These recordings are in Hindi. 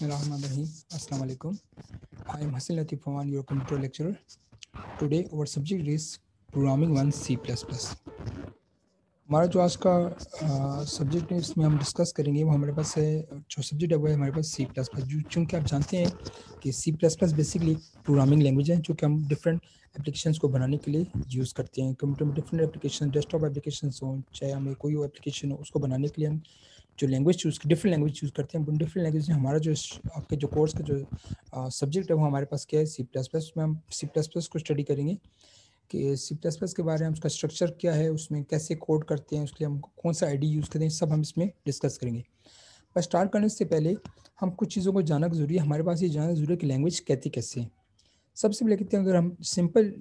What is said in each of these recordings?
alaikum. I am Hasan Latif Fawan, your computer lecturer. Today our subject is programming one C++. हमारा जो आज का सब्जेक्ट है इसमें हम डिस्कस करेंगे वो हमारे पास है जो सब्जेक्ट है वो है हमारे पास सी प्लस प्लस जो चूँकि आप जानते हैं कि C plus plus basically programming language है जो कि हम डिफरेंट एप्लीकेशन को बनाने के लिए यूज़ करते हैं कंप्यूटर में डिफरेंट एप्लीकेशन डेस्कटॉप एप्लीकेशन हो चाहे हमें कोई एप्लीकेशन हो उसको बनाने के लिए हम जो language choose different language choose करते हैं डिफरेंट लैंग्वेज में हमारा जो आपके जो कोर्स का जो सब्जेक्ट है वो हमारे पास क्या है सी प्लस प्लस में हम सी प्लस प्लस को स्टडी करेंगे कि सी प्लस प्लस के बारे में उसका स्ट्रक्चर क्या है उसमें कैसे कोड करते हैं उसके लिए हम कौन सा आई यूज़ करते हैं सब हम इसमें डिस्कस करेंगे पर स्टार्ट करने से पहले हम कुछ चीज़ों को जानना जरूरी है हमारे पास ये जानना जरूरी है कि लैंग्वेज कहते कैसे है सबसे पहले कहते हैं अगर हम सिंपल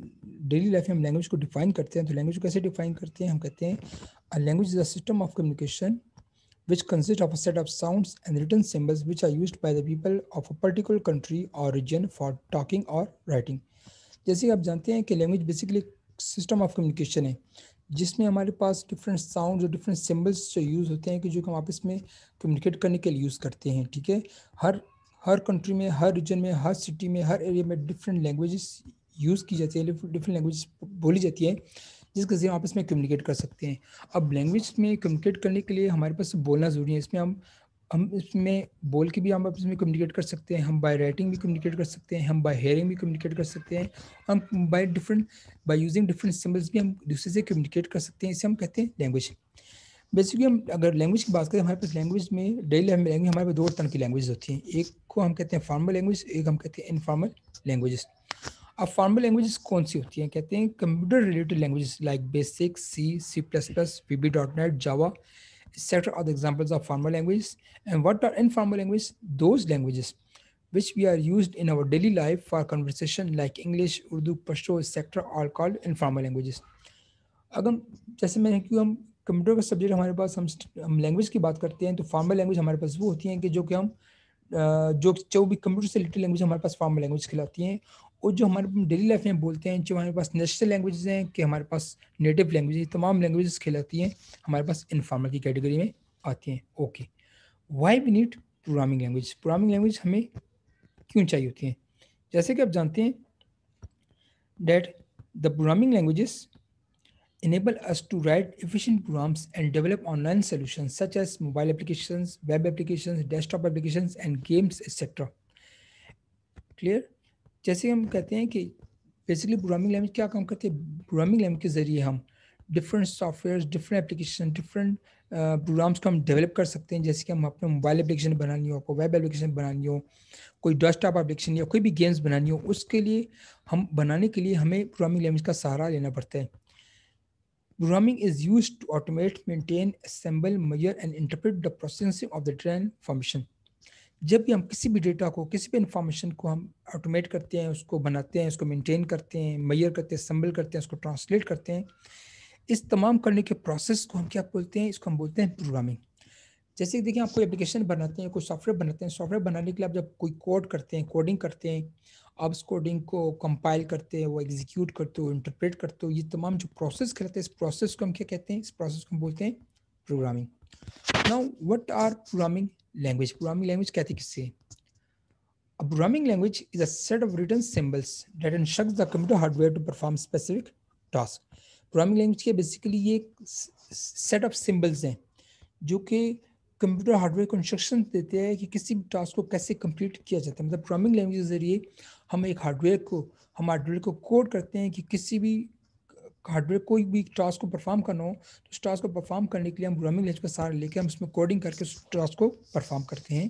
डेली लाइफ में हम लैंग्वेज को डिफाइन करते हैं तो लैंग्वेज को कैसे डिफाइन करते हैं हम कहते हैं language is a system of communication which consists of a set of sounds and written symbols which are used by the people of a particular country or region for talking or writing. जैसे आप जानते हैं कि language basically system of communication है जिसमें हमारे पास डिफरेंट साउंड और डिफरेंट सिम्बल्स जो यूज़ होते हैं कि जो कि हम आपस में कम्युनिकेट करने के लिए यूज़ करते हैं ठीक है हर हर कंट्री में हर रीजन में हर सिटी में हर एरिया में डिफरेंट लैंग्वेजेस यूज़ की जाती है डिफरेंट लैंग्वेज बोली जाती है जिसके ज़रिए हम आपस में कम्युनिकेट कर सकते हैं अब लैंग्वेज में कम्युनिकेट करने के लिए हमारे पास बोलना ज़रूरी है इसमें हम हम इसमें बोल के भी हम आपस में कम्युनिकेट कर सकते हैं हम बाय राइटिंग भी कम्युनिकेट कर सकते हैं हम बाय हेयरिंग भी कम्युनिकेट कर सकते हैं हम by different by using different symbols भी हम दूसरे से कम्युनिकेट कर सकते हैं इसे हम कहते हैं लैंग्वेज बेसिकली हम अगर लैंग्वेज की बात करें हमारे पास लैंग्वेज में डेली हम लैंग्वेज हमारे पास दो तरह की लैंग्वेज होती हैं एक को हम कहते हैं फॉर्मल लैंग्वेज एक हम कहते हैं इनफॉर्मल लैंग्वेज अब फॉर्मल लैंग्वेज कौन सी होती हैं कहते हैं computer related languages like basic C C plus plus V B dot net Java etcetera are the examples of formal language and what are informal language those languages which we are use in our daily life for conversation like English Urdu Pashto etcetera are called informal language अगर जैसे मैंने क्यों हम कंप्यूटर का सब्जेक्ट हमारे पास हम हम लैंग्वेज की बात करते हैं तो फॉर्मल लैंग्वेज हमारे पास वो होती हैं कि जो कि हम जो जो भी कंप्यूटर से रिलेटेड लैंग्वेज हमारे पास फॉर्मल लैंग्वेज खिलाती हैं और जो हमारे डेली लाइफ में बोलते हैं जो हमारे पास नेशनल लैंग्वेजेस हैं कि हमारे पास नेटिव लैंग्वेज तमाम लैंग्वेजेस खिलाती हैं हमारे पास इनफॉर्मल की कैटेगरी में आती हैं okay why we need programming language programming language हमें क्यों चाहिए होती हैं जैसे कि आप जानते हैं that the programming languages enable us to write efficient programs and develop online solution such as mobile application web application desktop application and games etcetera clear जैसे हम कहते हैं कि बेसिकली प्रोग्रामिंग लैंग्वेज क्या काम करते हैं प्रोग्रामिंग लैंग्वेज के ज़रिए हम different software different application different programs को हम डेवलप कर सकते हैं जैसे कि हम अपने मोबाइल एप्लीकेशन बनानी हो कोई वेब एप्लीकेशन बनानी हो कोई डेस्कटॉप एप्लीकेशन या कोई भी गेम्स बनानी हो उसके लिए हम बनाने के लिए हमें प्रोग्रामिंग लैंग्वेज का सहारा लेना पड़ता है programming is use to automate maintain assemble measure and interpret the processing of the train formation जब भी हम किसी भी डेटा को किसी भी इंफॉर्मेशन को हम ऑटोमेट करते हैं उसको बनाते हैं उसको मेंटेन करते हैं मैयर करते हैं संबल करते हैं उसको ट्रांसलेट करते हैं इस तमाम करने के प्रोसेस को हम क्या बोलते हैं इसको हम बोलते हैं प्रोग्रामिंग जैसे कि देखिए आप कोई एप्लीकेशन बनाते हैं कोई सॉफ्टवेयर बनाते हैं सॉफ्टवेयर बनाने के लिए आप जब कोई कोड करते हैं कोडिंग करते हैं आप उस कोडिंग को कंपाइल करते हैं वो एग्जीक्यूट करते हो इंटरप्रेट करते हो ये तमाम जो प्रोसेस करते हैं इस प्रोसेस को हम क्या कहते हैं इस प्रोसेस को हम बोलते हैं programming now what are programming language. Programming language क्या थी किससे? A programming language is a set of written symbols that instructs the computer hardware to perform specific task. Programming language के basically ये set of symbols हैं जो कि कंप्यूटर हार्डवेयर को इंस्ट्रक्शन देते हैं कि किसी भी टास्क को कैसे कंप्लीट किया जाता है मतलब प्रोग्रामिंग लैंग्वेज के ज़रिए हम एक हार्डवेयर को हम हार्डवेयर को कोड करते हैं कि किसी भी हार्डवेयर कोई भी टास्क को परफॉर्म करना हो तो उस टास्क को परफॉर्म करने के लिए हम प्रोग्रामिंग लैंग्वेज का सहारा लेके हम उसमें कोडिंग करके उस टास्क को परफॉर्म करते हैं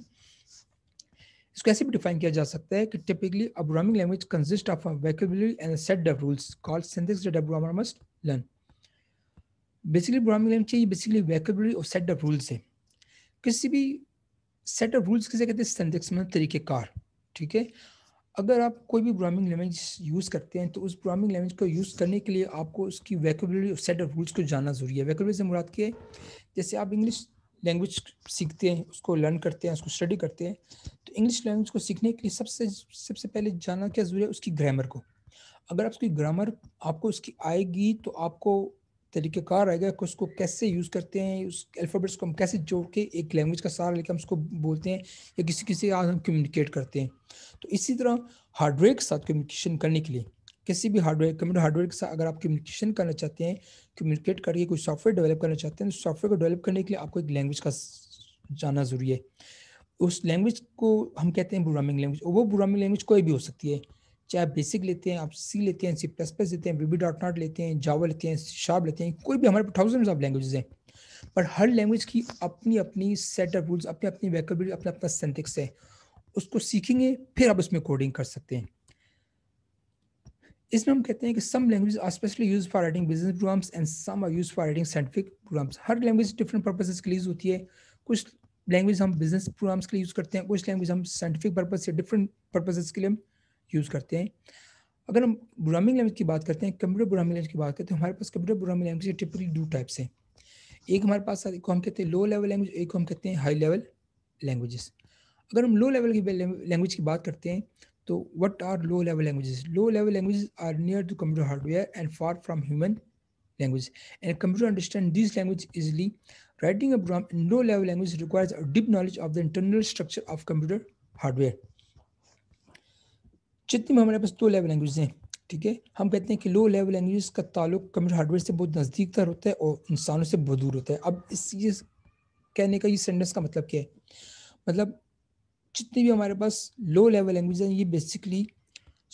इसको ऐसे भी डिफाइन किया जा सकता है कि typically a programming language consist of a vocabulary and set of rules called syntax that a programmer must learn basically programming language ये बेसिकली वोकैबुलरी और सेट ऑफ रूल्स है किसी भी सेट ऑफ रूल्स किसे कहते हैं सिंटेक्स मतलब तरीक़ेकार ठीक है अगर आप कोई भी प्रोग्रामिंग लैंग्वेज यूज़ करते हैं तो उस प्रोग्रामिंग लैंग्वेज को यूज़ करने के लिए आपको उसकी वैकबलरी सेट ऑफ रूल्स को जानना ज़रूरी है वैकबलरी से मुराद के जैसे आप इंग्लिश लैंग्वेज सीखते हैं उसको लर्न करते हैं उसको स्टडी करते हैं तो इंग्लिश लैंग्वेज को सीखने के लिए सबसे सबसे पहले जानना क्या ज़रूरी है उसकी ग्रामर को अगर आप उसकी ग्रामर आपको उसकी आएगी तो आपको तरीक़ाकार आएगा कि उसको कैसे यूज़ करते हैं उस अल्फ़ाबेट्स को हम कैसे जोड़ के एक लैंग्वेज का सहारा लेकर हम उसको बोलते हैं या किसी किसी के साथ हम कम्युनिकेट करते हैं तो इसी तरह हार्डवेयर के साथ कम्युनिकेशन करने के लिए किसी भी हार्डवेयर कंप्यूटर हार्डवेयर के साथ अगर आप कम्युनिकेशन करना चाहते हैं कम्युनिकेट करके कोई सॉफ्टवेयर डेवलप करना चाहते हैं तो सॉफ्टवेयर को डेवलप करने के लिए आपको एक लैंग्वेज का जाना ज़रूरी है उस लैंग्वेज को हम कहते हैं प्रोग्रामिंग लैंग्वेज वो प्रोग्रामिंग लैंग्वेज कोई भी हो सकती है चाहे आप बेसिक लेते हैं आप सी लेते हैं सी प्लस प्लस लेते हैं वीबी बी डॉट नॉट लेते हैं जावा लेते हैं शार्प लेते हैं कोई भी हमारे पास थाउजेंड्स ऑफ लैंग्वेजेस हैं पर हर लैंग्वेज की अपनी अपनी सेट ऑफ रूल्स अपनी अपनी वैकबिल अपना अपना सेंटिक्स है उसको सीखेंगे फिर आप उसमें कोडिंग कर सकते हैं इसमें हम कहते हैं कि some language are specially use for writing business programs and some are use for writing scientific programs हर लैंग्वेज डिफरेंट पर्पजेज के लिए यूज़ होती है कुछ लैंग्वेज हम बिजनेस प्रोग्राम्स के लिए यूज़ करते हैं कुछ लैंग्वेज हम साइंटिफिक पर्पज से डिफरेंट पर्पजेज के लिए हम यूज़ करते हैं अगर हम प्रोग्रामिंग लैंग्वेज की बात करते हैं कंप्यूटर प्रोग्रामिंग लैंग्वेज की बात करते हैं तो हमारे पास कंप्यूटर प्रोग्रामिंग लैंग्वेज के टिपिकली दो टाइप्स हैं एक हमारे पास एक हम कहते हैं लो लेवल लैंग्वेज एक को हम कहते हैं हाई लेवल लैंग्वेजेस अगर हम लो लेवल की लैंग्वेज की बात करते हैं तो what are low level languages low level languages are near to computer hardware and far from human language and computer understand this language easily writing a program in low level language requires requires a deep of of the internal structure of जितनी भी हमारे पास दो लेवल लैंग्वेज हैं ठीक है हम कहते हैं कि लो लेवल लैंग्वेज का ताल्लुक कंप्यूटर हार्डवेयर से बहुत नज़दीक तर होता है और इंसानों से बहुत दूर होता है अब इस ये कहने का ये सेंटेंस का मतलब क्या है मतलब जितनी भी हमारे पास लो लेवल लैंग्वेज हैं ये बेसिकली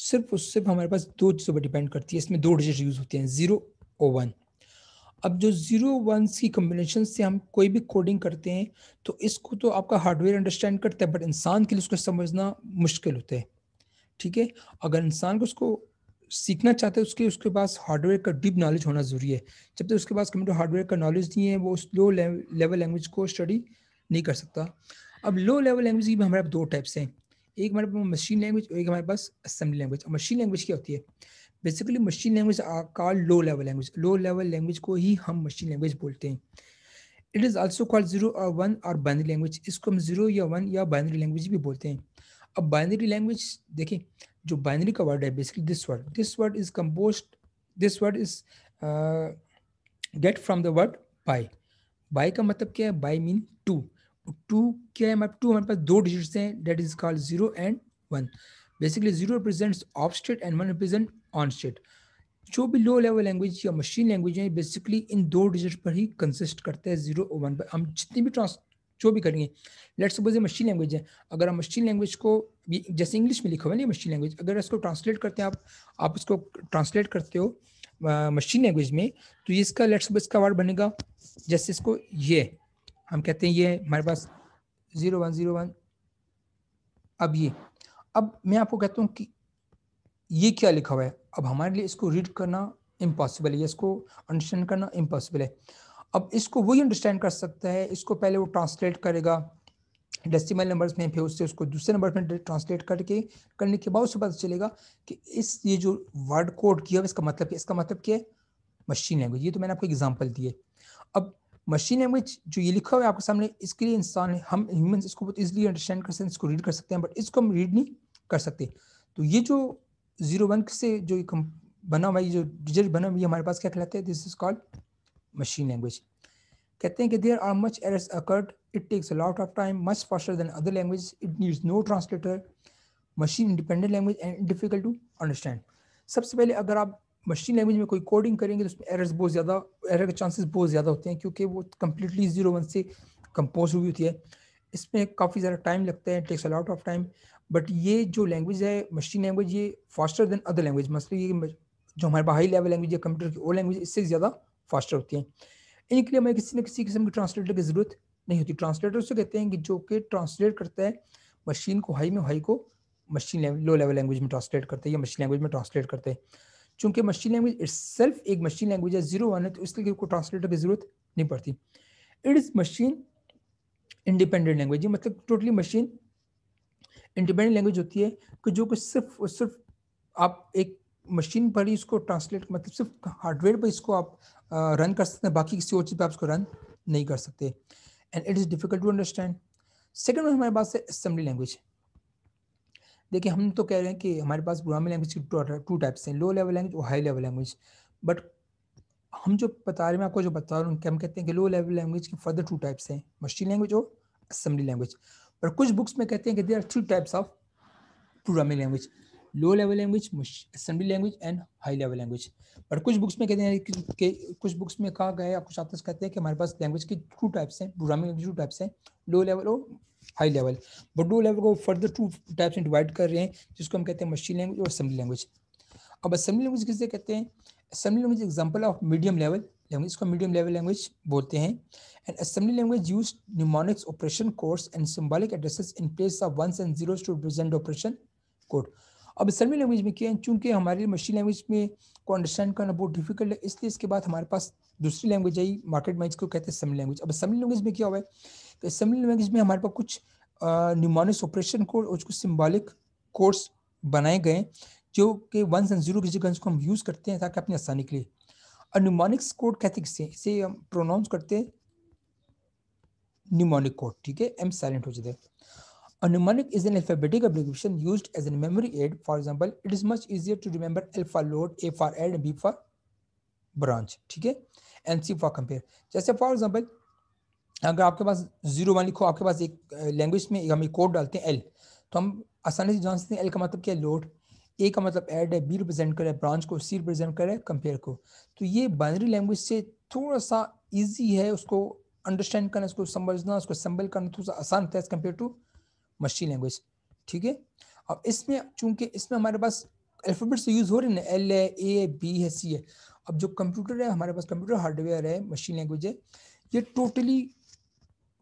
सिर्फ और सिर्फ हमारे पास दो चीज़ों पर डिपेंड करती है इसमें दो डिजिट यूज़ होते हैं ज़ीरो और वन अब जो ज़ीरो वन की कम्बिनेशन से हम कोई भी कोडिंग करते हैं तो इसको तो आपका हार्डवेयर अंडरस्टैंड करता है बट इंसान के लिए उसको समझना मुश्किल होता है ठीक है अगर इंसान को उसको सीखना चाहता है उसके उसके पास हार्डवेयर का डीप नॉलेज होना ज़रूरी है जब तक तो उसके पास कंप्यूटर हार्डवेयर का नॉलेज नहीं है वो उस लो लेवल लैंग्वेज को स्टडी नहीं कर सकता अब लो लेवल लैंग्वेज की भी हमारे पास दो टाइप्स हैं एक हमारे पास मशीन लैंग्वेज और एक हमारे पास असेंबली लैंग्वेज और मशीन लैंग्वेज क्या होती है बेसिकली मशीन लैंग्वेज का low level language low level language को ही हम मशीन लैंग्वेज बोलते हैं it is also called zero और वन और बाइनरी लैंग्वेज इसको हम जीरो या वन या बाइनरी लैंग्वेज भी बोलते हैं अब बाइनरी लैंग्वेज देखें जो बाइनरी का वर्ड है basically this word this word is compose this word is get from the word bi bi का मतलब क्या है बाई मीन टू टू क्या है टू हमारे पास दो डिजिट्स हैं that is called zero and one basically zero represents off state and one represent on state जो भी लो लेवल लैंग्वेज या मशीन लैंग्वेज है बेसिकली इन दो डिजिट पर ही कंसिस्ट करते हैं जीरो और वन पर हम जितनी भी ट्रांस जो भी करेंगे लेट सपोज ये मशीन लैंग्वेज है अगर हम मशीन लैंग्वेज को जैसे इंग्लिश में लिखा हुआ है मशीन लैंग्वेज अगर इसको ट्रांसलेट करते हैं आप आप इसको ट्रांसलेट करते हो मशीन लैंग्वेज में तो ये इसका लेट सपोज इसका वर्ड बनेगा जैसे इसको ये हम कहते हैं ये हमारे पास ज़ीरो वन ज़ीरो वन अब ये अब मैं आपको कहता हूँ कि ये क्या लिखा हुआ है अब हमारे लिए इसको रीड करना इम्पॉसिबल है इसको अंडरस्टैंड करना इम्पॉसिबल है अब इसको वही अंडरस्टैंड कर सकता है इसको पहले वो ट्रांसलेट करेगा डेसिमल नंबर्स में फिर उससे उसको दूसरे नंबर में ट्रांसलेट करके करने के बाद उससे पता चलेगा कि इस ये जो वर्ड कोड किया इसका मतलब इसका मतलब क्या है मशीन लैंग्वेज ये तो मैंने आपको एग्जाम्पल दिए अब मशीन लैंग्वेज जो ये लिखा हुआ है आपके सामने इसके लिए इंसान हम ह्यूमन इसको बहुत ईजिली अंडरस्टैंड कर सकते हैं इसको रीड कर सकते हैं बट इसको हम रीड नहीं कर सकते तो ये जो जीरो वन से जो बना हुआ ये जो डिजिट बना हुआ ये हमारे पास क्या कहलाते हैं this is called machine language. कहते हैं कि there are much errors occurred it takes lot of time much faster than other language it needs no translator machine independent language and difficult to understand सबसे पहले अगर आप मशीन लैंग्वेज में कोई कोडिंग करेंगे तो उसमें एरर्स बहुत ज़्यादा एरर के चांसेस बहुत ज़्यादा होते हैं क्योंकि वो कम्प्लीटली जीरो वन से कंपोज हुई होती है इसमें काफ़ी ज़्यादा टाइम लगता है takes lot of time but ये जो लैंग्वेज है मशीन लैंग्वेज ये फास्टर देन अदर लैंग्वेज मसल ये जो हमारे हाई लेवल लैंग्वेज या कंप्यूटर की ओ लैंग्वेज इससे ज़्यादा फास्टर होती हैं इनके लिए हमें किसी न किसी किस्म के ट्रांसलेटर की ज़रूरत नहीं होती ट्रांसलेटर उसे कहते हैं कि जो कि ट्रांसलेट करता है मशीन को हाई में हाई को मशीन लो लेवल लैंग्वेज में ट्रांसलेट करते हैं या मशीन लैंग्वेज में ट्रांसलेट करते हैं चूंकि मशीन लैंग्वेज इट्सल्फ एक मशीन लैंग्वेज है जीरो वन है तो इसलिए को ट्रांसलेटर की ज़रूरत नहीं पड़ती it is machine independent language ये मतलब टोटली मशीन इंडिपेंडेंट लैंग्वेज होती है कि जो कि सिर्फ और सिर्फ आप एक मशीन पर ही इसको ट्रांसलेट मतलब सिर्फ हार्डवेयर पर इसको आप रन कर सकते हैं बाकी किसी और चीज़ पर आप इसको रन नहीं कर सकते and it is difficult to understand second में हमारे पास है असम्बली लैंग्वेज देखिए हम तो कह रहे हैं कि हमारे पास प्रोग्रामिंग लैंग्वेज की टू टाइप्स हैं लो लेवल लैंग्वेज और हाई लेवल लैंग्वेज बट हम जो बता रहे हैं आपको जो बता रहा हूँ हम कहते हैं कि लो लेवल लैंग्वेज की फर्दर टू टाइप्स हैं मशीन लैंग्वेज और असम्बली लैंग्वेज पर कुछ बुक्स में कहते हैं कि there are three types of programming language low level language assembly language and high level language but कुछ बुक्स में कहते हैं कि कुछ बुक्स में कहा गया है कुछ ऑथर्स कहते हैं कि हमारे पास लैंग्वेज के टू टाइप्स हैं प्रोग्रामिंग टू टाइप्स हैं लो लेवल और high level but low level को फर्दर टू टाइप्स में डिवाइड कर रहे हैं जिसको हम कहते हैं मशीन लैंग्वेज और असेंबली लैंग्वेज अब असेंबली लैंग्वेज किससे कहते हैं assembly language example of medium level language को मीडियम लेवल लैंग्वेज बोलते हैं and assembly language use mnemonics operation course and symbolic addresses in place of ones and zeros to represent operation code अब इस्लामी लैंग्वेज में क्या है चूँकि हमारे मशीन लैंग्वेज में को अंडरस्टैंड करना बहुत डिफिकल्ट है इसलिए इसके बाद हमारे पास दूसरी लैंग्वेज आई मार्केट में इसको कहते हैं असम्बली लैंग्वेज अब असम्बली लैंग्वेज में क्या हुआ है तो असम्बली लैंग्वेज में हमारे पास कुछ न्यूमानस ऑपरेशन कोड और कुछ सिम्बॉलिक कोड्स बनाए गए जो कि वन एंड जीरो की जगह को हम यूज़ करते हैं ताकि अपनी आसानी के लिए और न्यूमानिक्स कोड कहते किससे इसे हम प्रोनाउंस करते हैं न्यूमोनिक कोड ठीक है एम साइलेंट हो जाता है A mnemonic is an alphabetic abbreviation used as a memory aid. For example, it is much easier to remember L for load, A for add, and B for branch. ठीक है एंड सी फॉर कंपेयर जैसे फॉर एग्जाम्पल अगर आपके पास जीरो वन लिखो आपके पास एक लैंग्वेज में हम एक कोड डालते हैं एल तो हम आसानी से जान सकते हैं एल का मतलब क्या है लोड ए का मतलब ऐड है बी रिप्रेजेंट करे ब्रांच को सी रिप्रेजेंट करे कंपेयर को तो ये बाइनरी लैंग्वेज से थोड़ा सा ईजी है उसको अंडरस्टैंड करना उसको समझना उसको सम्बल करना थोड़ा सा आसान होता है as compare to machine language ठीक है अब इसमें चूंकि इसमें हमारे पास अल्फ़ाबेट्स यूज़ हो रहे हैं एल है ए है बी है सी है अब जो कंप्यूटर है हमारे पास कंप्यूटर हार्डवेयर है मशीन लैंग्वेज है ये टोटली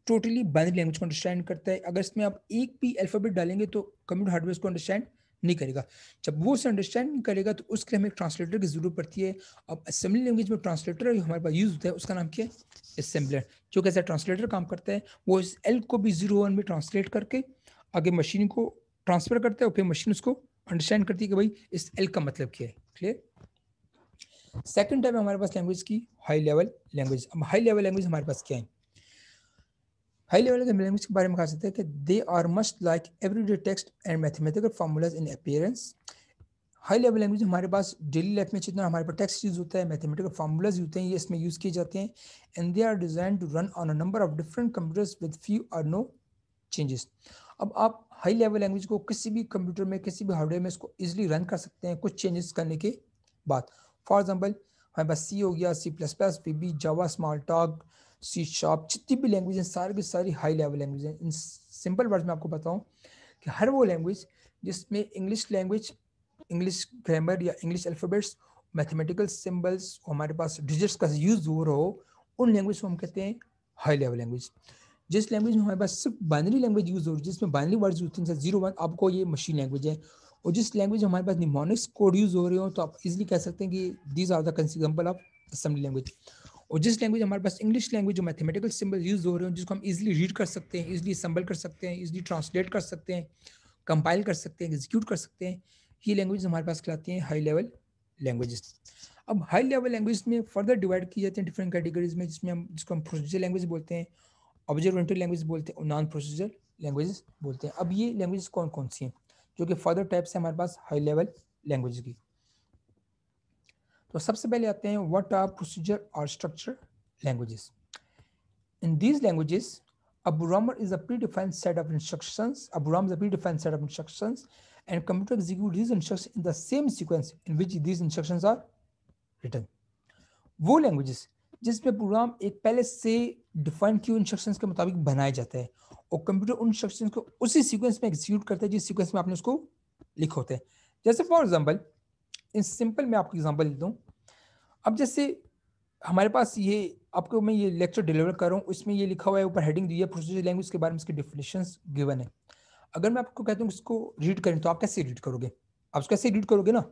टोटली बंद लैंग्वेज को अंडरस्टैंड करता है अगर इसमें आप एक भी अल्फ़ाबेट डालेंगे तो कंप्यूटर हार्डवेयर को अंडरस्टैंड नहीं करेगा जब वो उसे अंडरस्टैंड नहीं करेगा तो उसके लिए हमें ट्रांसलेटर की जरूरत पड़ती है अब असेंबली लैंग्वेज में ट्रांसलेटर जो हमारे पास यूज़ होता है उसका नाम क्या है असेंबलर जो कैसा ट्रांसलेटर काम करता है वो इस एल को भी जीरो वन में ट्रांसलेट करके आगे मशीन को ट्रांसफर करता है और फिर मशीन उसको अंडरस्टैंड करती है कि भाई इस एल का मतलब क्या है क्लियर सेकेंड टाइप हमारे पास लैंग्वेज की हाई लेवल लैंग्वेज अब हाई लेवल लैंग्वेज हमारे पास क्या है हाई लेवल लैंग्वेज के बारे में कहा सकते हैं कि they are must like everyday text and mathematical formulas in appearance high level language हमारे पास डेली लाइफ में जितना हमारे पास टेक्स्ट यूज़ होता है मैथमेटिकल फार्मूलाज होते हैं ये इसमें यूज़ किए जाते हैं and they are design to run on a number of different computers with few or no changes अब आप हाई लेवल लैंग्वेज को किसी भी कंप्यूटर में किसी भी हार्डवेयर में इसको ईजिली रन कर सकते हैं कुछ चेंजेस करने के बाद फॉर एग्जाम्पल हमारे पास सी हो गया C plus plus P B Java small talk C sharp जितनी भी लैंग्वेज हैं सारी की सारी हाई लेवल लैंग्वेज हैं इन सिंपल वर्ड्स में आपको बताऊँ कि हर वो लैंग्वेज जिसमें इंग्लिश लैंग्वेज इंग्लिश ग्रामर या इंग्लिश अल्फ़ाबेट्स मैथमेटिकल सिम्बल्स हमारे पास डिजिट्स का यूज़ हो रहा हो उन लैंग्वेज को हम कहते हैं हाई लेवल लैंग्वेज जिस लैंग्वेज में हमारे पास सिर्फ बाइनरी लैंग्वेज यूज़ हो रही है जिसमें बाइनरी वर्ड्स यूज होते हैं जीरो वन आपको ये मशीन लैंग्वेज है और जिस लैंग्वेज में हमारे पास निमोनिक्स कोड यूज़ हो रहे हो तो आप इजिली कह सकते हैं कि these are the example of assembly language और जिस लैंग्वेज हमारे पास English language mathematical symbol use हो रहे हैं जिसको हम इजिली रीड कर सकते हैं इजिली असम्बल कर सकते हैं इजिली ट्रांसलेट कर सकते हैं कंपाइल कर सकते हैं एग्जीक्यूट कर सकते हैं ये लैंग्वेज हमारे पास कहलाती हैं हाई लेवल लैंग्वेजेस अब हाई लेवल लैंग्वेज में फर्दर डिवाइड की जाती हैं डिफरेंट कैटेगरीज में जिसमें हम जिसको हम प्रोसीजर लैंग्वेज बोलते हैं ऑब्जर्वेंट्री लैंग्वेज बोलते हैं नॉन प्रोसीजर लैंग्वेज बोलते हैं अब ये लैंग्वेज कौन कौन सी हैं जो कि फादर टाइप्स हैं हमारे पास हाई लेवल लैंग्वेज की तो सबसे पहले आते हैं वट आर प्रोसीजर और structure languages in these languages a program is a pre define set of instruction a program pre define set of instruction and computer execute these instruction in the same sequence in which these instruction are written वो लैंग्वेजेस जिसमें प्रोग्राम एक पहले से डिफाइन किए इंस्ट्रक्शंस के मुताबिक बनाए जाते हैं और कंप्यूटर उन इंस्ट्रक्शंस को उसी सीक्वेंस में एग्जीक्यूट करता है जिस सीक्वेंस में आपने उसको लिखा होते हैं जैसे फॉर एग्जांपल इन सिंपल मैं आपको एग्जांपल देता हूँ अब जैसे हमारे पास ये आपको मैं ये लेक्चर डिलीवर कर रहा हूँ इसमें ये लिखा हुआ है ऊपर हेडिंग दी है प्रोसीजर लैंग्वेज के बारे में इसके डिफिनेशन गिवन है अगर मैं आपको कहता हूँ इसको रीड करें तो आप कैसे रीड करोगे आप कैसे रीड करोगे ना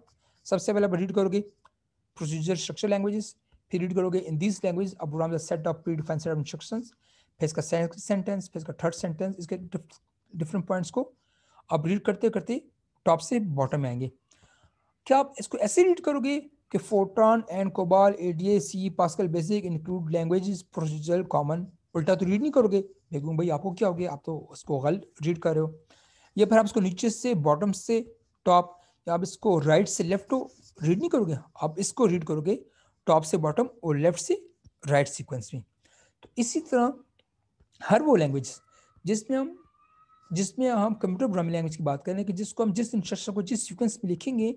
सबसे पहले आप रीड करोगे प्रोसीजर स्ट्रक्चर लैंग्वेजेस फिर रीड करोगे इन दिस लैंग्वेज अब program the set of pre define set of instruction फिर इसका सेकंड सेंटेंस फिर इसका थर्ड सेंटेंस इसके डिफरेंट पॉइंट्स को आप रीड करते करते टॉप से बॉटम में आएंगे क्या आप इसको ऐसे रीड करोगे कि Fortran and COBOL A D A C Pascal BASIC include language procedure common उल्टा तो रीड नहीं करोगे बेगूम भाई आपको क्या हो गया आप तो उसको गलत रीड कर रहे हो या फिर आप इसको नीचे से बॉटम से टॉप या आप इसको राइट से लेफ्ट को रीड नहीं करोगे आप इसको रीड करोगे टॉप से बॉटम और लेफ्ट से राइट right सीक्वेंस में तो इसी तरह हर वो लैंग्वेज जिसमें हम जिसमें हम कंप्यूटर प्रोग्रामिंग लैंग्वेज की बात करें कि जिसको हम जिस इंस्ट्रक्शन को जिस सीक्वेंस में लिखेंगे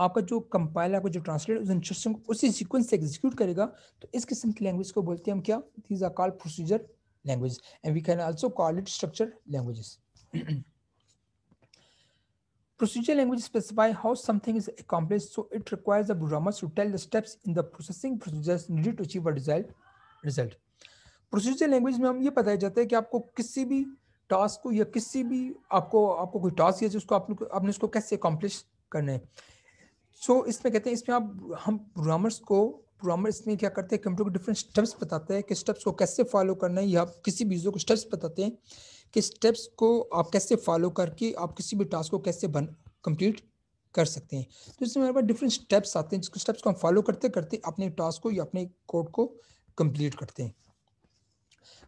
आपका जो कंपाइलर आपका जो ट्रांसलेट उस इंस्ट्रक्शन को उसी सीक्वेंस से एग्जीक्यूट करेगा तो इस किस्म की लैंग्वेज को बोलते हैं हम क्या these are called procedure language and we can also call it structure languages Procedural language specify how something is accomplished, so it requires the programmers to tell the steps in the processing procedures needed to achieve a desired result. procedural language में हम ये बताया जाता है कि आपको किसी भी task को या किसी भी आपको आपको कोई टास्क है जिसको आपने आपने उसको कैसे accomplish करना है so, इसमें कहते हैं इसमें आप हम programmers को प्रोग्रामर इसमें क्या करते हैं कंप्यूटर को डिफरेंट स्टेप्स बताते हैं कि स्टेप्स को कैसे फॉलो करना है या किसी भी यूज़र को स्टेप्स बताते हैं कि स्टेप्स को आप कैसे फॉलो करके आप किसी भी टास्क को कैसे बन कंप्लीट कर सकते हैं तो इसमें हमारे पास डिफरेंट स्टेप्स आते हैं जिसको स्टेप्स को हम फॉलो करते करते अपने टास्क को या अपने कोड को कंप्लीट करते हैं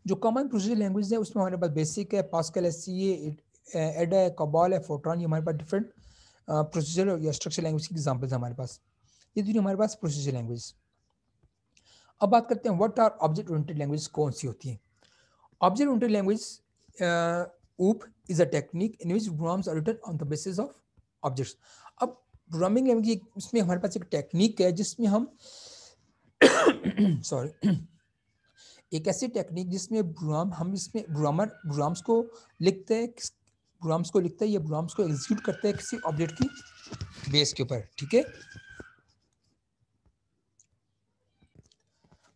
जो कॉमन प्रोसीजर लैंग्वेज है उसमें हमारे पास बेसिक है पास्कल है सी एड है कबाल है फोट्रॉन ये हमारे पास डिफरेंट प्रोसीजर या स्ट्रक्चर लैंग्वेज की एग्जाम्पल्स हमारे पास ये दूरी हमारे पास प्रोसीजर लैंग्वेज अब बात करते हैं what are object oriented language कौन सी होती है object oriented language uh, OOP is a technique in which programs are written on the basis of objects. अब programming language इसमें हमारे पास एक technique है जिसमें हम sorry एक ऐसी टेक्निक जिसमें प्रोग्राम हम इसमें प्रोग्रामर प्रोग्राम्स को लिखते हैं प्रोग्राम्स को लिखते हैं या प्रोग्राम्स को एग्जीक्यूट करते हैं किसी ऑब्जेक्ट की बेस के ऊपर ठीक है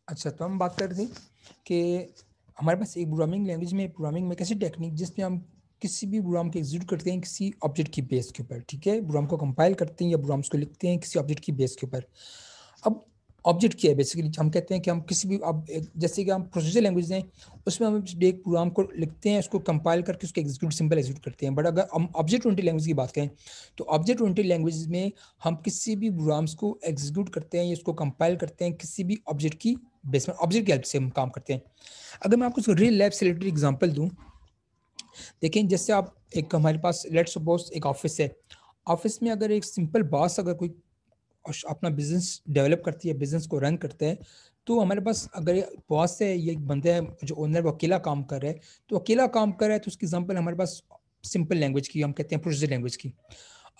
अच्छा तो हम बात कर रहे थे कि हमारे पास एक प्रोग्रामिंग लैंग्वेज में प्रोग्रामिंग में कैसी टेक्निक जिसमें हम किसी भी प्रोग्राम को एग्जीक्यूट करते हैं किसी ऑब्जेक्ट की बेस के ऊपर ठीक है प्रोग्राम को कंपाइल करते हैं या प्रोग्राम्स को लिखते हैं किसी ऑब्जेक्ट की बेस के ऊपर अब ऑब्जेक्ट क्या है बेसिकली हम कहते हैं कि हम किसी भी अब जैसे कि हम प्रोसीजर लैंग्वेज हैं उसमें हम एक प्रोग्राम को लिखते हैं उसको कंपाइल करके उसके एग्जीक्यूट सिंपल एग्जीक्यूट करते हैं बट अगर हम ऑब्जेक्ट ओरिएंटेड लैंग्वेज की बात करें तो ऑब्जेक्ट ओरिएंटेड लैंग्वेज में हम किसी भी प्रोग्राम्स को एग्जीक्यूट करते हैं या उसको कंपाइल करते हैं किसी भी ऑब्जेक्ट की बेस में ऑब्जेक्ट की हेल्प से हम काम करते हैं अगर मैं आपको उसको रियल लाइफ से रिलेटेड एग्जाम्पल दूँ देखें जैसे आप एक हमारे पास लेट सपोज एक ऑफिस है ऑफिस में अगर एक सिंपल बॉस अगर कोई अपना बिजनेस डेवलप करती है बिजनेस को रन करते हैं तो हमारे पास अगर बॉस है ये बंदे हैं जो ओनर वो अकेला काम कर रहा है तो अकेला काम कर रहा है तो उसकी एग्जाम्पल हमारे पास सिंपल लैंग्वेज की हम कहते हैं प्रोसीजर लैंग्वेज की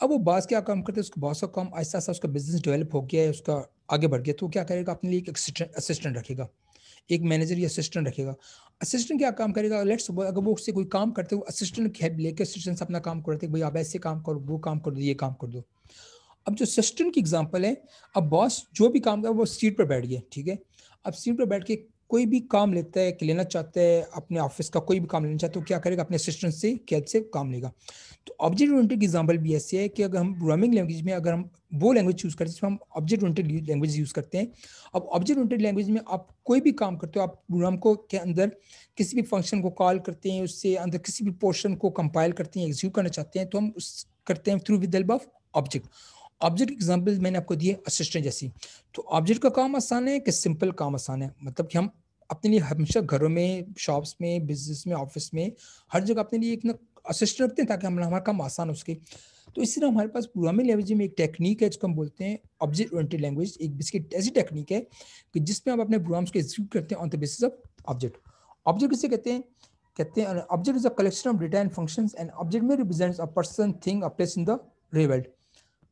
अब वो बॉस क्या काम करते हैं उसके बॉस का काम ऐसा ऐसा उसका बिजनेस डेवलप हो गया है उसका आगे बढ़ गया तो क्या करेगा अपने लिए एक असिस्टेंट रखेगा एक मैनेजर या असिस्टेंट रखेगा असिस्टेंट क्या काम करेगा लेट्स अगर वो उससे कोई काम करते हो असिस्टेंट लेकर असिस्टेंट से अपना काम करते भाई आप ऐसे काम करो वो काम कर दो ये काम कर दो अब जो असिस्टेंट की एग्जाम्पल है अब बॉस जो भी काम कर वो सीट पर बैठ गया ठीक है अब सीट पर बैठ के कोई भी काम लेता है कि लेना चाहता है अपने ऑफिस का कोई भी काम लेना चाहता है तो क्या करेगा अपने असिस्टेंट से कैद से काम लेगा तो ऑब्जेक्ट ओरिएंटेड एग्जाम्पल भी ऐसे है कि अगर हम प्रोग्रामिंग लैंग्वेज में अगर हम वो लैंग्वेज चूज़ करते हैं जिसमें हम ऑब्जेक्ट ओरिएंटेड लैंग्वेज यूज़ करते हैं अब ऑब्जेक्ट ओरिएंटेड लैंग्वेज में आप कोई भी काम करते हो आप प्रोग्राम को के अंदर किसी भी फंक्शन को कॉल करते हैं उससे अंदर किसी भी पोर्शन को कंपाइल करते हैं एग्जीक्यूट करना चाहते हैं तो हम उस करते हैं through with help of object object example मैंने आपको दिए असिस्टेंट जैसी तो ऑब्जेक्ट का काम आसान है कि सिंपल काम आसान है मतलब कि हम अपने लिए हमेशा घरों में शॉप्स में बिजनेस में ऑफिस में हर जगह अपने लिए एक ना असिस्टेंट रखते हैं ताकि हमारा हमारा काम आसान हो सके तो इस तरह हमारे पास प्रोग्रामिंग लैंग्वेज में एक टेक्निक है जिसको हम बोलते हैं ऑब्जेक्ट ओरिएंटेड लैंग्वेज एक बेसिक ऐसी टेक्निक है कि जिसमें आप अपने प्रोग्राम्स को एग्जीक्यूट करते हैं on the basis of object object किसे कहते हैं कहते हैं object is a collection of data and function and object में represents a person thing a place in the real world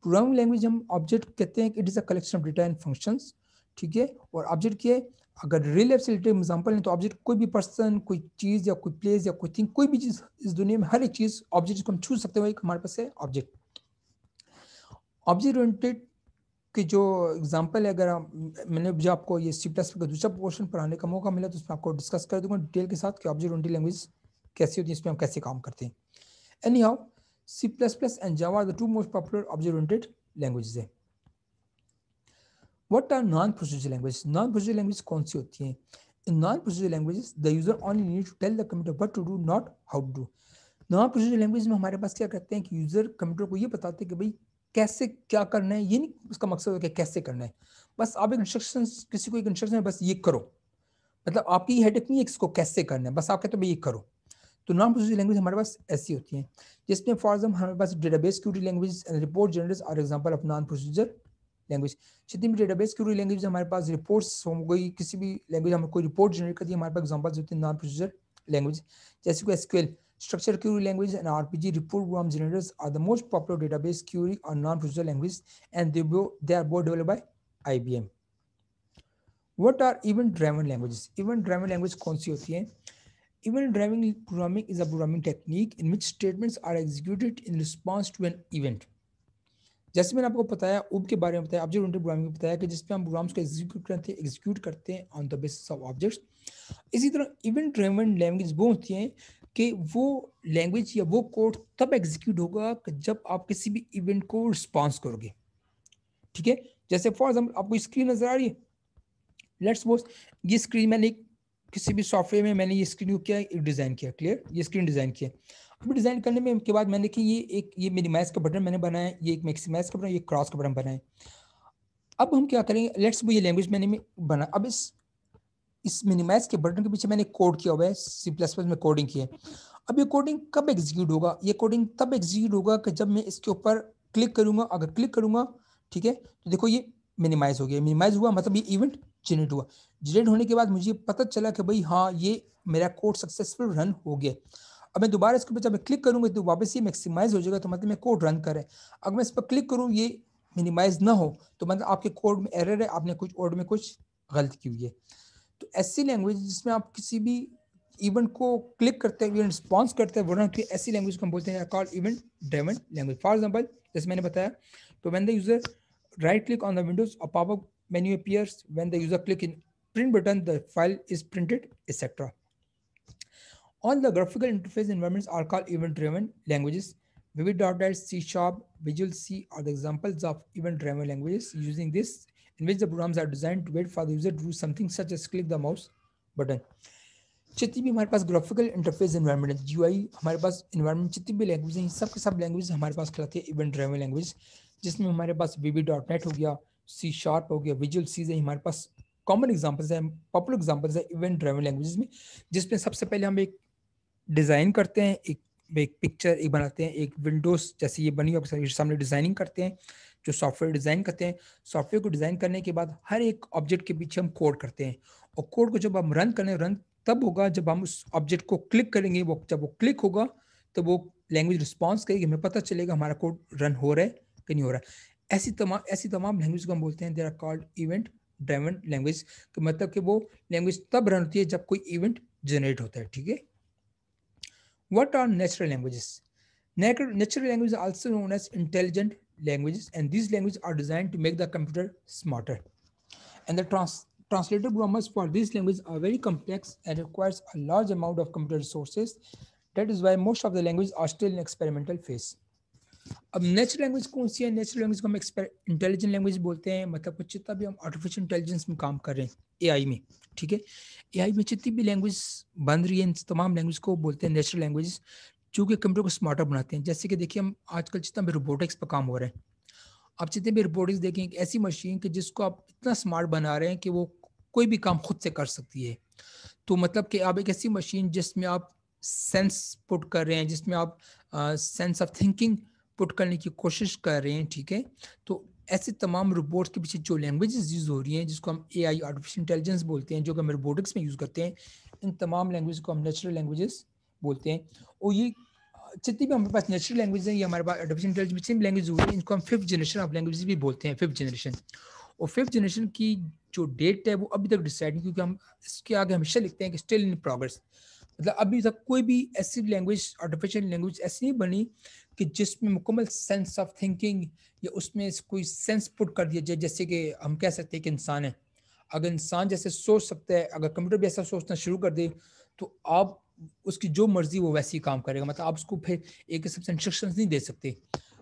programming language हम ऑब्जेक्ट कहते हैं it is a collection of data and functions ठीक है और ऑब्जेक्ट क्या है अगर रियल लाइफ से रिलेटेड एग्जाम्पल लें तो ऑब्जेक्ट कोई भी पर्सन कोई चीज़ या कोई प्लेस या कोई थिंग कोई भी चीज़ इस दुनिया में हर एक चीज़ ऑब्जेक्ट जिसको हम छू सकते हैं एक हमारे पास है ऑब्जेक्ट ऑब्जेक्ट ओरिएंटेड के जो एग्जाम्पल है अगर मैंने जो आपको ये सी प्लस का दूसरा पोर्शन पढ़ाने का मौका मिला तो उसमें आपको डिस्कस कर दूंगा डिटेल के साथ कि ऑब्जेक्ट ओरिएंटेड लैंग्वेज कैसी होती है इसमें हम कैसे काम करते हैं anyhow C plus plus and Java are the two most popular object oriented languages है what are non procedure language non procedure language कौन सी होती हैं in non procedure language the user only need to tell the computer what to do not how to do non procedure language में हमारे पास क्या करते हैं कि यूजर कंप्यूटर को ये बताते हैं कि भाई कैसे क्या करना है ये नहीं उसका मकसद होता है कैसे करना है बस आप एक इंस्ट्रक्शन किसी को एक इंस्ट्रक्शन है बस ये करो मतलब आपकी हेड नहीं है इसको कैसे करना है बस आप कहते हो भाई ये करो तो नॉन प्रोसीजर लैंग्वेज हमारे पास ऐसी होती हैं जिसमें फॉर एग्जाम्पल हमारे पास database query language report generate are example of non procedure language जितनी भी डेटाबेस की लैंग्वेज हमारे पास रिपोर्ट्स हो गई किसी भी लैंग्वेज हमें कोई रिपोर्ट जनरेट करती है हमारे पास एग्जाम्पल्स होते हैं नॉन प्रोसीजर लैंग्वेज जैसे कि SQL Structure query language and RPG report program generators are the most popular database query or non-procedural language, and they, both, they are both developed by IBM. What are event-driven languages? Event-driven language कौन सी होती हैं? Event-driven programming is a programming technique in which statements are executed in response to an event. जैसे मैंने आपको बताया उब के बारे में बताया ऑब्जेक्ट प्रोग्रामिंग में बताया कि जिसमें हम प्रोग्राम्स को एग्जीक्यूट करते हैं एग्जीक्यूट करते हैं on the basis of objects इसी तरह इवेंट ड्रेवन लैंग्वेज वो होती हैं कि वो लैंग्वेज या वो कोड तब एग्जीक्यूट होगा कि जब आप किसी भी इवेंट को रिस्पॉन्स करोगे ठीक है जैसे फॉर एग्जाम्पल आपको स्क्रीन नज़र आ रही है लेट्स सपोज ये स्क्रीन मैंने किसी भी सॉफ्टवेयर में मैंने ये स्क्रीन को क्या डिज़ाइन किया क्लियर ये स्क्रीन डिज़ाइन किया फिर डिज़ाइन करने में के बाद मैंने कि ये एक ये मिनिमाइज का बटन मैंने बनाया ये एक मैक्सिमाइज का बटन ये क्रॉस का बटन बनाए अब हम क्या करेंगे लेट्स वो ये लैंग्वेज मैंने बना अब इस इस मिनिमाइज के बटन के पीछे मैंने कोड किया हुआ है सी प्लस प्लस में कोडिंग की है अब ये कोडिंग कब एग्जीक्यूट होगा ये कोडिंग तब एग्जीक्यूट होगा कि जब मैं इसके ऊपर क्लिक करूँगा अगर क्लिक करूँगा ठीक है तो देखो ये मिनिमाइज हो गया मिनिमाइज हुआ मतलब ये इवेंट जनरेट हुआ जनरेट होने के बाद मुझे पता चला कि भाई हाँ ये मेरा कोड सक्सेसफुल रन हो गया अब मैं दोबारा इसके ऊपर जब मैं क्लिक करूँगा तो वापस ये मैक्सिमाइज हो जाएगा तो मतलब मैं कोड रन करें अगर मैं इस पर क्लिक करूँ ये मिनिमाइज ना हो तो मतलब आपके कोड में एरर है आपने कुछ कोड में कुछ गलत की हुई है तो ऐसी लैंग्वेज जिसमें आप किसी भी इवेंट को क्लिक करते हैं इवेंट रिस्पॉन्स करते हैं वरना की ऐसी लैंग्वेज को हम बोलते हैं call event driven language for example जैसे मैंने बताया तो when the user right click on the windows a popup menu appears when the user click in print button the file is printed etcetera All the graphical interface environments are called event-driven languages. Vivid.NET, C Sharp, Visual C are the examples of event-driven languages. Using this, in which the programs are designed to wait for the user to do something such as click the mouse button. Chitti भी हमारे पास ग्राफिकल इंटरफेस इन्वायरमेंट (GUI). यू हमारे पास environment chitti भी लैंग्वेज हैं सब के सब languages हमारे पास कहलाती है इवेंट ड्राइवन लैंग्वेज जिसमें हमारे पास वी डॉट नेट हो गया सी शार्प हो गया विजुअल सीज है हमारे पास कॉमन एग्जाम्पल्स हैं पॉपुलर एग्जाम्पल्स है इवेंट ड्राइवन लैंग्वेज में जिसमें सबसे पहले हम एक डिज़ाइन करते हैं एक एक पिक्चर एक बनाते हैं एक विंडोज जैसे ये बनी है सामने डिज़ाइनिंग करते हैं जो सॉफ्टवेयर डिज़ाइन करते हैं सॉफ्टवेयर को डिज़ाइन करने के बाद हर एक ऑब्जेक्ट के पीछे हम कोड करते हैं और कोड को जब हम रन करें रन तब होगा जब हम उस ऑब्जेक्ट को क्लिक करेंगे वो जब वो क्लिक होगा तो वो लैंग्वेज रिस्पॉन्स करेगी हमें पता चलेगा हमारा कोड रन हो रहा है कि नहीं हो रहा है ऐसी तमाम ऐसी तमाम लैंग्वेज को हम बोलते हैं there are called event driven language मतलब कि वो लैंग्वेज तब रन होती है जब कोई इवेंट जनरेट होता है ठीक है What are natural languages? Natural languages are also known as intelligent languages, and these languages are designed to make the computer smarter. And the trans translator grammars for these languages are very complex and requires a large amount of computer resources. That is why most of the languages are still in experimental phase. अब नेचुरल लैंग्वेज कौन सी है नेचुरल लैंग्वेज को हम इंटेलिजेंट लैंग्वेज बोलते हैं मतलब कुछ जितना भी हम आर्टिफिशियल इंटेलिजेंस में काम कर रहे हैं एआई में ठीक है एआई में जितनी भी लैंग्वेज बन रही है इन तमाम लैंग्वेज को बोलते हैं नेचुरल लैंग्वेज जो कि कंप्यूटर को स्मार्टर बनाते हैं जैसे कि देखिए हम आजकल जितना भी रोबोटिक्स पर काम हो रहे हैं आप जितने भी रोबोटिक्स देखें एक ऐसी मशीन कि जिसको आप इतना स्मार्ट बना रहे हैं कि वो कोई भी काम खुद से कर सकती है तो मतलब कि आप एक ऐसी मशीन जिसमें आप सेंस पुट कर रहे हैं जिसमें आप सेंस ऑफ थिंकिंग पुट करने की कोशिश कर रहे हैं ठीक है तो ऐसे तमाम रोबोट्स के पीछे जो लैंग्वेजेस यूज़ हो रही हैं जिसको हम ए आई आर्टिफिशियल इंटेलिजेंस बोलते हैं जो कि हम रोबोटिक्स में यूज़ करते हैं इन तमाम लैंग्वेज को हम नेचुरल लैंग्वेजेस बोलते हैं और ये जितनी भी हमारे पास नेचुरल लैंग्वेज है ये हमारे पास आर्टिफिशियल इंटेलिजेंस जितनी भी लैंग्वेज रही है इनको हम फिफ्थ जनरेशन ऑफ लैंग्वेज भी बोलते हैं फिफ्थ जनरेशन और फिफ्थ जनरेशन की जो डेट है वो अभी तक डिसाइड नहीं क्योंकि हम इसके आगे हमेशा लिखते हैं कि स्टिल इन प्रोग्रेस मतलब अभी तक कोई भी ऐसी लैंग्वेज आर्टिफिशियल लैंग्वेज ऐसी नहीं बनी कि जिसमें मुकम्मल सेंस ऑफ थिंकिंग या उसमें कोई सेंस पुट कर दिया जाए जैसे कि हम कह सकते हैं कि इंसान है अगर इंसान जैसे सोच सकता है अगर कंप्यूटर भी ऐसा सोचना शुरू कर दे तो आप उसकी जो मर्जी वो वैसे ही काम करेगा मतलब आप उसको फिर एक किस्म से इंस्ट्रक्शन नहीं दे सकते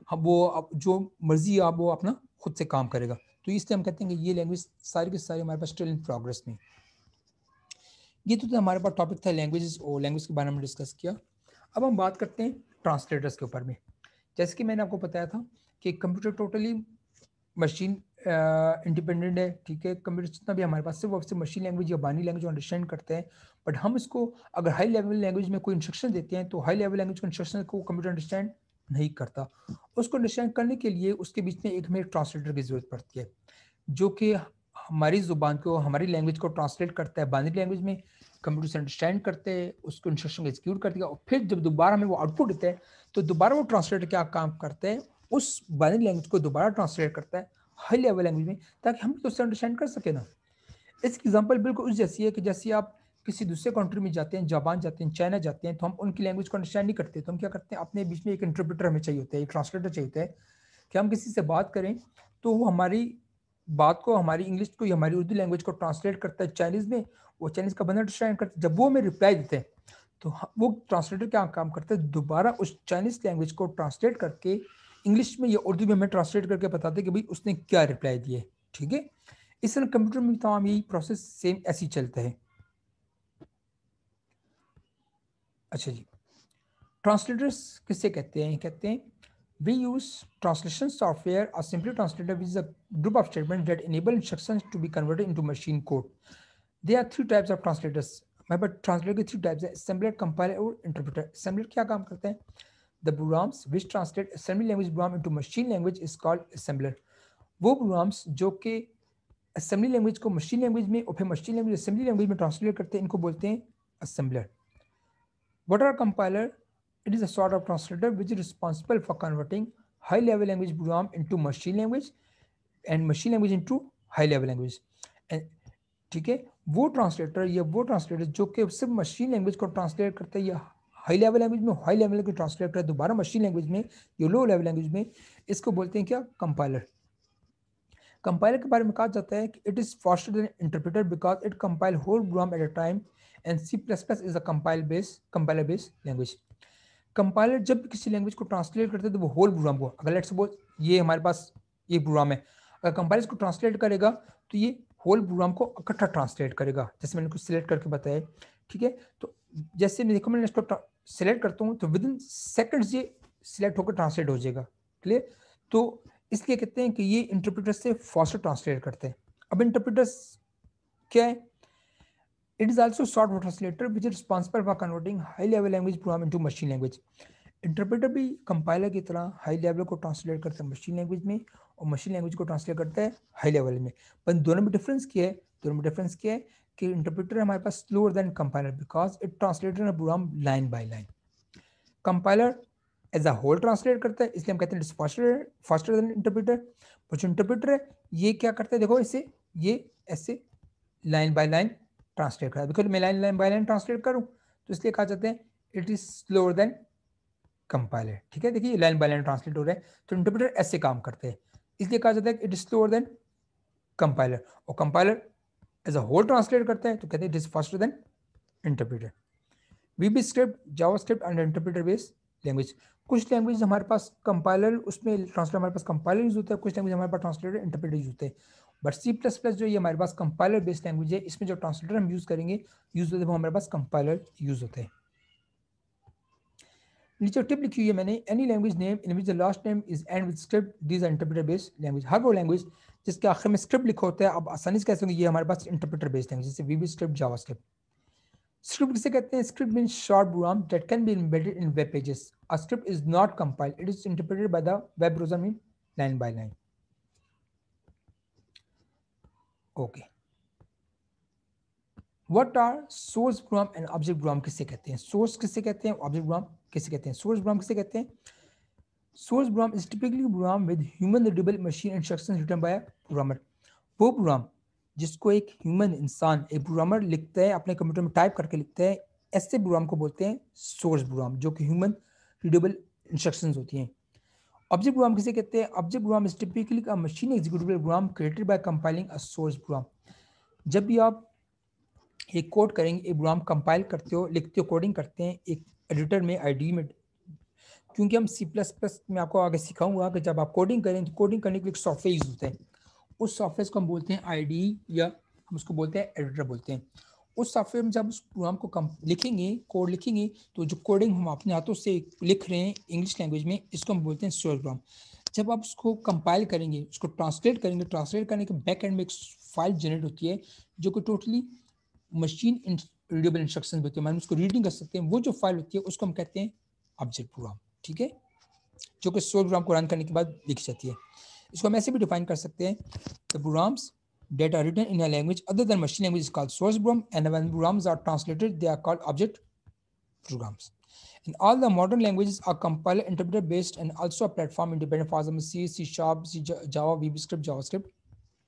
हम वो आप जो मर्जी आप वो अपना खुद से काम करेगा तो इसलिए हम कहते हैं कि ये लैंग्वेज सारी की सारी हमारे पास स्टिल इन प्रोग्रेस में ये तो, तो हमारे पास टॉपिक था लैंग्वेज और लैंग्वेज के बारे में डिस्कस किया अब हम बात करते हैं ट्रांसलेटर्स के ऊपर में जैसे कि मैंने आपको बताया था कि कंप्यूटर टोटली मशीन इंडिपेंडेंट है ठीक है कंप्यूटर जितना भी हमारे पास सिर्फ और सिर्फ मशीन लैंग्वेज या बानी लैंग्वेज अंडरस्टैंड करते हैं बट हम इसको अगर हाई लेवल लैंग्वेज में कोई इंस्ट्रक्शन देते हैं तो हाई लेवल लैंग्वेज इंस्ट्रक्शन को कंप्यूटर अंडरस्टैंड नहीं करता उसको अंडरस्टैंड करने के लिए उसके बीच में एक हमें ट्रांसलेटर की ज़रूरत पड़ती है जो कि हमारी ज़ुबान को हमारी लैंग्वेज को ट्रांसलेट करता है बानी लैंग्वेज में कंप्यूटर से अंडरस्टैंड करते हैं उसको इंस्ट्रक्शन को एक्सिक्यूट करते और फिर जब दोबारा हमें वो आउटपुट देते हैं तो दोबारा वो ट्रांसलेटर क्या काम करते हैं उस बाइनरी लैंग्वेज को दोबारा ट्रांसलेट करता है हाई लेवल लैंग्वेज में ताकि हम उससे अंडरस्टैंड कर सके ना इसकी एग्जाम्पल बिल्कुल उस जैसी है कि जैसे आप किसी दूसरे कंट्री में जाते हैं जापान जाते हैं चाइना जाते हैं तो हम उनकी लैंग्वेज को अंडरस्टैंड नहीं करते तो हम क्या करते हैं अपने बीच में एक इंटरप्रेटर हमें चाहिए होता है एक ट्रांसलेटर चाहिए होता है कि हम किसी से बात करें तो वो हमारी बात को हमारी इंग्लिश को हमारी उर्दू लैंग्वेज को ट्रांसलेट करता है चाइनीज में वो चाइनीज का बंदा अंडरस्टैंड करता है जब वो हमें रिप्लाई देते हैं तो वो ट्रांसलेटर क्या काम करता है दोबारा उस चाइनीज लैंग्वेज को ट्रांसलेट करके इंग्लिश में या उर्दू में हमें ट्रांसलेट करके बताते कि भाई उसने क्या रिप्लाई दी है ठीक है इस तरह कंप्यूटर में तमाम यही प्रोसेस सेम ही चलता है अच्छा जी ट्रांसलेटर्स किससे कहते हैं कहते हैं We use translation software, a simple translator, which is a group of statements that enable instructions to be converted into machine code. There are three types of translators. हमारे पास ट्रांसलेटर के थ्री टाइप्स हैं असेंबलर कंपाइलर और इंटरप्रेटर असेंबलर क्या काम करते हैं the programs which translate assembly language program into machine language is called assembler वो प्रोग्राम्स जो कि असेंबली लैंग्वेज को मशीन लैंग्वेज में और फिर मशीन लैंग्वेज असेंबली लैंग्वेज में ट्रांसलेट करते हैं इनको बोलते हैं assembler what are compiler It is a sort of translator which is responsible for converting high level language program into machine language and machine language into high level language. ठीक है वो ट्रांसलेटर या वो ट्रांसलेटर जो कि सिर्फ मशीन लैंग्वेज को ट्रांसलेट करते हैं या हाई लेवल लैंग्वेज में हाई लेवल को ट्रांसलेट करता है दोबारा मशीन लैंग्वेज में या लो लेवल लैंग्वेज में इसको बोलते हैं क्या कंपाइलर कंपाइलर के बारे में कहा जाता है कि it is faster than interpreter because it compile whole program at a time and C plus plus is a compile base compiler base language compiler जब भी किसी लैंग्वेज को ट्रांसलेट करते हैं तो वो होल प्रोग्राम को अगर लेट सपोज ये हमारे पास ये प्रोग्राम है अगर कंपाइलर इसको ट्रांसलेट करेगा तो ये होल प्रोग्राम को इकट्ठा ट्रांसलेट करेगा जैसे मैंने कुछ सिलेक्ट करके बताया ठीक है तो जैसे मैं देखो मैंने इसको सिलेक्ट करता हूँ तो विद इन सेकेंड्स ये सिलेक्ट होकर ट्रांसलेट हो जाएगा क्लियर तो इसलिए कहते हैं कि ये इंटरप्रेटर से फास्टर ट्रांसलेट करते हैं अब इंटरप्रेटर क्या है It is also short for translator, which is responsible for converting high-level language program into machine language. Interpreter भी कंपाइलर की तरह हाई लेवल को ट्रांसलेट करता है मशीन लैंग्वेज में और मशीन लैंग्वेज को ट्रांसलेट करता है हाई लेवल में पर दोनों में डिफरेंस क्या है दोनों में डिफरेंस क्या है कि इंटरप्रेटर हमारे पास slower than compiler because it translated program line by line compiler as a whole translate करता है इसलिए हम कहते हैं फास्टर फास्टर देन इंटरप्रेटर पर जो इंटरप्रेटर है ये क्या करता है देखो इसे ये ऐसे लाइन बाय लाइन ट्रांसलेट करा बिकॉज मैं line line by line translate करूँ तो इसलिए कहा जाते हैं it is slower than compiler ठीक है देखिए लाइन बाई लाइन ट्रांसलेट हो रहा है तो इंटरप्रेटर ऐसे काम करते हैं इसलिए कहा जाता है it is slower than compiler और compiler as a whole translate करते हैं तो कहते हैं it is faster than interpreter V B script JavaScript and interpreter base language कुछ लैंग्वेज हमारे पास कंपाइलर उसमें ट्रांसलेट हमारे पास कंपाइलर यूज होता है कुछ लैंग्वेज हमारे पास ट्रांसलेटर इंटरप्रेटर यूज होते हैं बट सी प्लस प्लस जो ये हमारे पास कंपाइलर बेस्ड लैंग्वेज है इसमें जो ट्रांसलेटर हम यूज़ करेंगे यूज़ होते हैं वो हमारे पास कंपाइलर यूज़ होते हैं नीचे टिप लिखी हुई है मैंने any language name in which the last name is end with script this interpreter based language हर वो लैंग्वेज जिसके आखिर में स्क्रिप्ट लिखा होता है अब आसानी से कह सकेंगे ये हमारे पास इंटरप्रेटर बेस्ड लैंग्वेज जैसे VB script JavaScript script किसे कहते हैं script mean short program that can be embedded in web pages a script is not compiled it is interpreted by the web browser mean line by line okay what are source program and object program किसे कहते हैं सोर्स किसे कहते हैं ऑब्जेक्ट ग्राम किसे कहते हैं सोर्स ग्राम किसे कहते हैं source program is typically program with human readable machine instruction written by programmer वो प्रोग्राम जिसको एक ह्यूमन इंसान एक प्रोग्रामर लिखते हैं अपने कंप्यूटर में टाइप करके लिखते हैं ऐसे प्रोग्राम को बोलते हैं सोर्स प्रोग्राम जो कि ह्यूमन रिडेबल इंस्ट्रक्शन होती हैं ऑब्जेक्ट प्रोग्राम किसे कहते हैं object program is typically a machine executable program created by compiling a source program जब भी आप एक कोड करेंगे एक प्रोग्राम कंपाइल करते हो लिखते हो कोडिंग करते हैं एक एडिटर में आई में क्योंकि हम सी प्लस प्लस में आपको आगे सिखाऊंगा कि जब आप कोडिंग करें तो कोडिंग करने के लिए सॉफ्टवेयर यूज होते हैं उस सॉफ्टवेयर को हम बोलते हैं आई या हम उसको बोलते हैं एडिटर बोलते हैं उस सॉफ्टवेयर में जब उस प्रोग्राम को कम लिखेंगे कोड लिखेंगे तो जो कोडिंग हम अपने हाथों से लिख रहे हैं इंग्लिश लैंग्वेज में इसको हम बोलते हैं स्टोर प्रोग्राम जब आप उसको कंपाइल करेंगे उसको ट्रांसलेट करेंगे ट्रांसलेट करने के बैक एंड में एक फाइल जनरेट होती है जो कि टोटली मशीन रीडेबल इंस्ट्रक्शन होती है मैंने मतलब उसको रीडिंग कर सकते हैं वो जो फाइल होती है उसको हम कहते हैं ऑब्जेक्ट प्रोग्राम ठीक है जो कि सोल प्रोग्राम को रन करने के बाद लिखी जाती है इसको हम ऐसे भी डिफाइन कर सकते हैं the programs data written in a language other than machine language is called source program. And when programs are translated, they are called object programs. And all the modern languages are compiler interpreter based and also a platform independent. For example, C, C Sharp, C, Java, VBScript, JavaScript,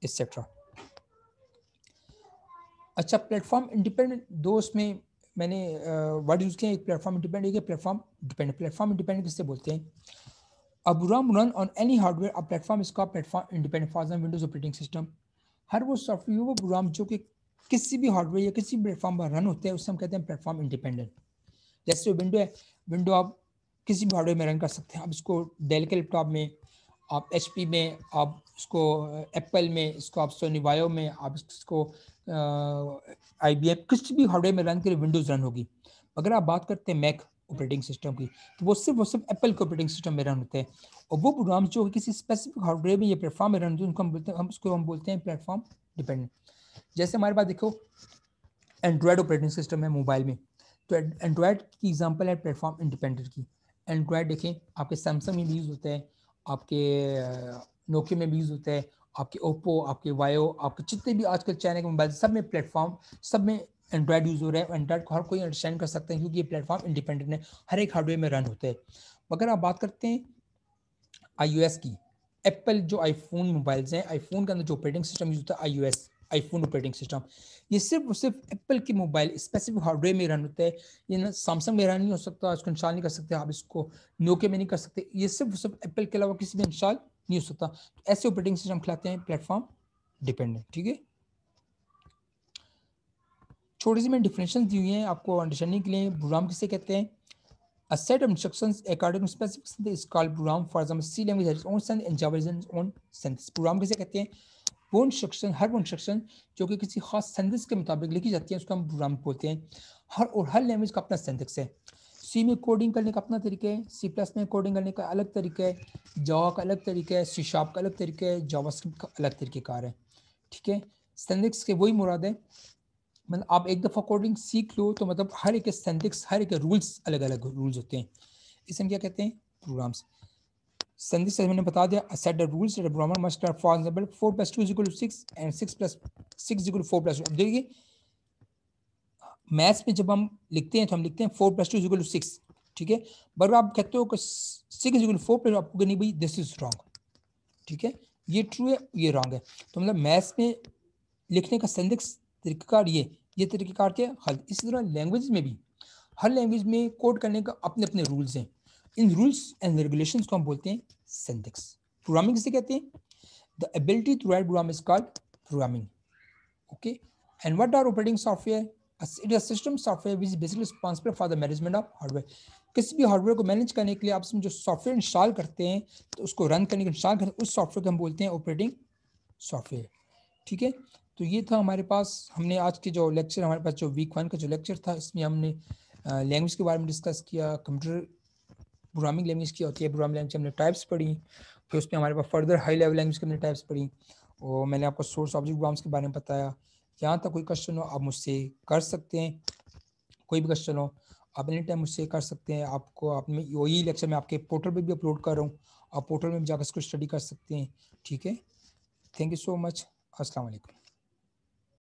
etc. अच्छा प्लेटफॉर्म इंडिपेंडेंट दो उसमें मैंने वर्ड यूज़ किया एक प्लेटफॉर्म इंडिपेंडेंट एक प्लेटफॉर्म डिपेंडेंट प्लेटफॉर्म इंडिपेंडेंट किससे बोलते हैं अब run on any hardware is platform इसका platform independent for windows operating system हर वो सॉफ्टवेयर वो प्रोग्राम जो कि किसी भी हार्डवेयर या किसी प्लेटफॉर्म पर रन होते हैं उससे हम कहते हैं प्लेटफॉर्म इंडिपेंडेंट जैसे विंडो है विंडो आप किसी भी हार्डवेयर में रन कर सकते हैं आप इसको डेल के लैपटॉप में आप एच में आप इसको एप्पल uh, में इसको आप सोनी वायो में आप इसको आई बी एफ किसी भी हार्डवेयर में रन करें विंडोज़ रन होगी अगर आप बात करते हैं मैक ऑपरेटिंग सिस्टम की तो वो सिर्फ वो सिर्फ एप्पल के ऑपरेटिंग सिस्टम में रन होते हैं और वो प्रोग्राम्स जो किसी स्पेसिफिक हार्डवेयर में या प्लेटफॉर्म में रन होते हैं उनको हम बोलते हैं हम उसको हम बोलते हैं प्लेटफॉर्म डिपेंडेंट जैसे हमारे पास देखो एंड्रॉयड ऑपरेटिंग सिस्टम है मोबाइल में तो एंड्रॉयड की एग्जाम्पल है प्लेटफॉर्म इंडिपेंडेंट की एंड्रॉयड देखें आपके सैमसंग में भी यूज़ होता है आपके नोकिया uh, में भी यूज़ होता है आपके ओप्पो आपके वायो आपके जितने भी आजकल चाइना के मोबाइल सब में प्लेटफॉर्म सब में एंड्रॉयड यूज़ हो रहा है एंड्रॉयड को हर कोई अंडरस्टैंड कर सकते हैं क्योंकि ये प्लेटफॉर्म इंडिपेंडेंट है हर एक हार्डवेयर में रन होते हैं मगर आप बात करते हैं आई की एप्पल जो आईफोन मोबाइल्स हैं आईफोन के अंदर जो ऑपरेटिंग सिस्टम यूज़ होता है आई आईफोन ऑपरेटिंग सिस्टम ये सिर्फ और सिर्फ एप्पल के मोबाइल स्पेसिफिक हार्डवेयर में रन होता है ये ना सैमसंग में रन नहीं हो सकता इसको इंस्टॉल नहीं कर सकते आप इसको नोके में नहीं कर सकते ये सिर्फ सिर्फ एप्पल के अलावा किसी भी इंस्टॉल नहीं हो सकता तो ऐसे ऑपरेटिंग सिस्टम खिलाते हैं प्लेटफॉर्म डिपेंडेंट ठीक है छोटी सी मैंने डिफिनेशन दी हुई है आपको अंडरस्टैंडिंग के लिए प्रोग्राम किसे कहते हैं A set of instructions according to specific sentence is called program. For example, C language has its own sentence and Java has its own sentence. Program किसे कहते हैं वो इंस्ट्रक्शन हर वो इंस्ट्रक्शन जो कि किसी खास सेंटेंस के मुताबिक लिखी जाती है उसको हम प्रोग्राम बोलते हैं हर और हर लैंग्वेज का अपना सेंटेंस है सी में कोडिंग करने का अपना तरीका है सी प्लस में कोडिंग करने का अलग तरीका है जावा का अलग तरीका है सी शार्प का अलग तरीका है जावा का अलग तरीके का है ठीक है सेंटेंस के वही मुराद है मतलब आप एक दफ़ा कोडिंग सीख लो तो मतलब हर एक सेंटिक्स हर एक रूल्स अलग अलग रूल्स होते हैं इसे हम क्या कहते हैं प्रोग्राम्स सेंटिक्स मैंने बता दिया set the rules the programmer must कर for example four plus two equal six and six plus six equal four plus 2 अब देखिए मैथ्स में जब हम लिखते हैं तो हम लिखते हैं four plus two equal six ठीक है बट आप कहते हो कि सिक्स इक्वल फोर प्लस आपको नहीं भाई दिस इज रॉन्ग ठीक है ये ट्रू है ये रॉन्ग है तो मतलब मैथ्स में लिखने का संदिग्ध तरीका ये ये तरीक़ेकार थे हल इसी तरह लैंग्वेज में भी हर लैंग्वेज में कोड करने का अपने अपने रूल्स हैं इन रूल्स एंड रेगुलेशन को हम बोलते हैं सेंटेक्स प्रोग्रामिंग से कहते हैं the ability to write program is called programming okay and what are operating software it is system software which basically responsible for the management of hardware किसी भी हार्डवेयर को मैनेज करने के लिए आप जो सॉफ्टवेयर इंस्टॉल करते हैं तो उसको रन करने के इंस्टॉल करते हैं उस सॉफ्टवेयर को हम बोलते हैं ऑपरेटिंग सॉफ्टवेयर ठीक है तो ये था हमारे पास हमने आज के जो लेक्चर हमारे पास जो वीक वन का जो लेक्चर था इसमें हमने लैंग्वेज के बारे में डिस्कस किया कंप्यूटर प्रोग्रामिंग लैंग्वेज की होती है प्रोग्रामिंग लैंग्वेज हमने टाइप्स पढ़ी फिर उसमें हमारे पास फर्दर हाई लेवल लैंग्वेज के हमने टाइप्स पढ़ी और मैंने आपको सोर्स ऑब्जेक्ट प्रोग्राम्स के बारे में बताया यहाँ तक कोई क्वेश्चन हो आप मुझसे कर सकते हैं कोई भी क्वेश्चन हो आप एनी टाइम मुझसे कर सकते हैं आपको आपने यही लेक्चर मैं आपके पोर्टल पर भी अपलोड कर रहा हूँ आप पोर्टल में भी जाकर इसको स्टडी कर सकते हैं ठीक है थैंक यू सो मच अस्सलाम वालेकुम